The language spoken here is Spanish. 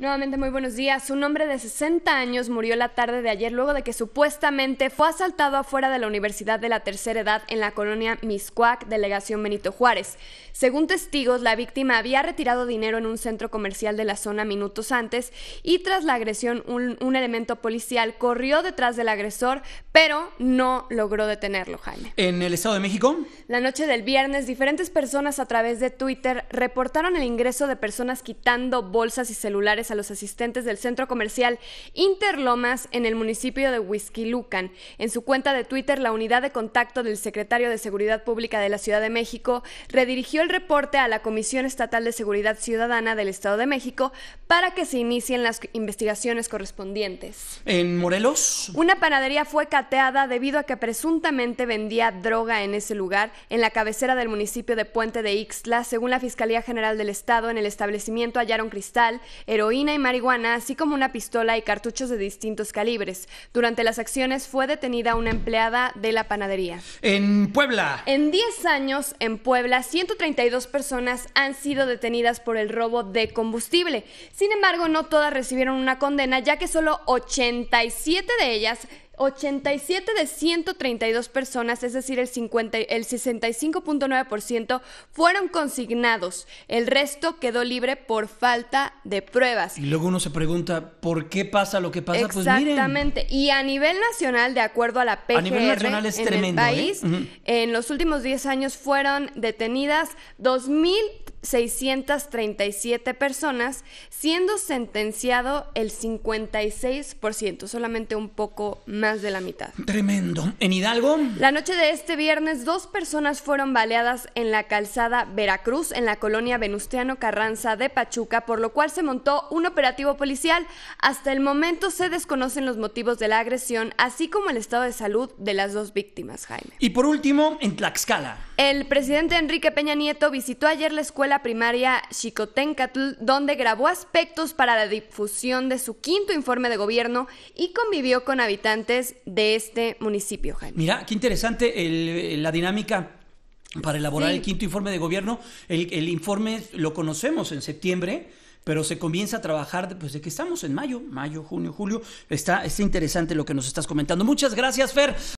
Nuevamente muy buenos días. Un hombre de 60 años murió la tarde de ayer luego de que supuestamente fue asaltado afuera de la Universidad de la Tercera Edad en la colonia Miscuac, delegación Benito Juárez. Según testigos, la víctima había retirado dinero en un centro comercial de la zona minutos antes y tras la agresión un, un elemento policial corrió detrás del agresor, pero no logró detenerlo, Jaime. ¿En el Estado de México? La noche del viernes, diferentes personas a través de Twitter reportaron el ingreso de personas quitando bolsas y celulares a los asistentes del centro comercial Interlomas en el municipio de Huizquilucan. En su cuenta de Twitter, la unidad de contacto del secretario de Seguridad Pública de la Ciudad de México redirigió el reporte a la Comisión Estatal de Seguridad Ciudadana del Estado de México para que se inicien las investigaciones correspondientes. En Morelos. Una panadería fue cateada debido a que presuntamente vendía droga en ese lugar, en la cabecera del municipio de Puente de Ixtla. Según la Fiscalía General del Estado, en el establecimiento hallaron cristal, heroína, y marihuana, así como una pistola y cartuchos de distintos calibres. Durante las acciones fue detenida una empleada de la panadería. En Puebla. En 10 años, en Puebla, 132 personas han sido detenidas por el robo de combustible. Sin embargo, no todas recibieron una condena, ya que solo 87 de ellas 87 de 132 personas, es decir, el, el 65.9%, fueron consignados. El resto quedó libre por falta de pruebas. Y luego uno se pregunta, ¿por qué pasa lo que pasa? Exactamente. Pues miren. Y a nivel nacional, de acuerdo a la PGR, en el ¿eh? país, en los últimos 10 años fueron detenidas 2.000 637 personas, siendo sentenciado el 56%, solamente un poco más de la mitad. Tremendo. ¿En Hidalgo? La noche de este viernes, dos personas fueron baleadas en la calzada Veracruz, en la colonia Venustiano Carranza de Pachuca, por lo cual se montó un operativo policial. Hasta el momento se desconocen los motivos de la agresión, así como el estado de salud de las dos víctimas, Jaime. Y por último, en Tlaxcala. El presidente Enrique Peña Nieto visitó ayer la escuela la primaria Xicotencatl, donde grabó aspectos para la difusión de su quinto informe de gobierno y convivió con habitantes de este municipio, Jaime. Mira, qué interesante la dinámica para elaborar el quinto informe de gobierno. El, informe lo conocemos en septiembre pero se comienza a trabajar después de que estamos en mayo, mayo, junio, julio. Está, está interesante lo que nos estás comentando. Muchas gracias, Fer.